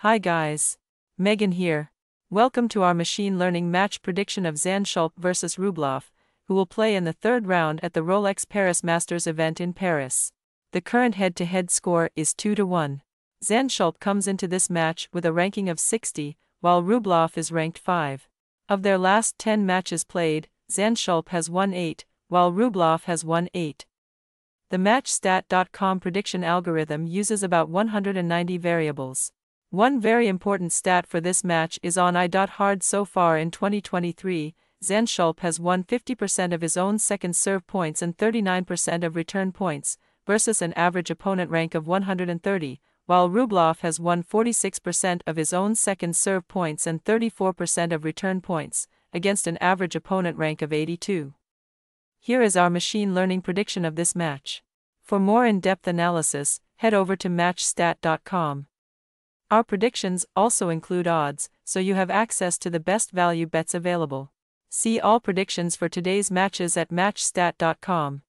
Hi guys. Megan here. Welcome to our machine learning match prediction of Zanshulp versus Rublev, who will play in the third round at the Rolex Paris Masters event in Paris. The current head-to-head score is 2 to 1. Zanshulp comes into this match with a ranking of 60, while Rublev is ranked 5. Of their last 10 matches played, Zanshulp has won 8, while Rublev has won 8. The MatchStat.com prediction algorithm uses about 190 variables. One very important stat for this match is on i.hard so far in 2023, Zenshulp has won 50% of his own second serve points and 39% of return points, versus an average opponent rank of 130, while Rublev has won 46% of his own second serve points and 34% of return points, against an average opponent rank of 82. Here is our machine learning prediction of this match. For more in-depth analysis, head over to matchstat.com. Our predictions also include odds, so you have access to the best value bets available. See all predictions for today's matches at matchstat.com.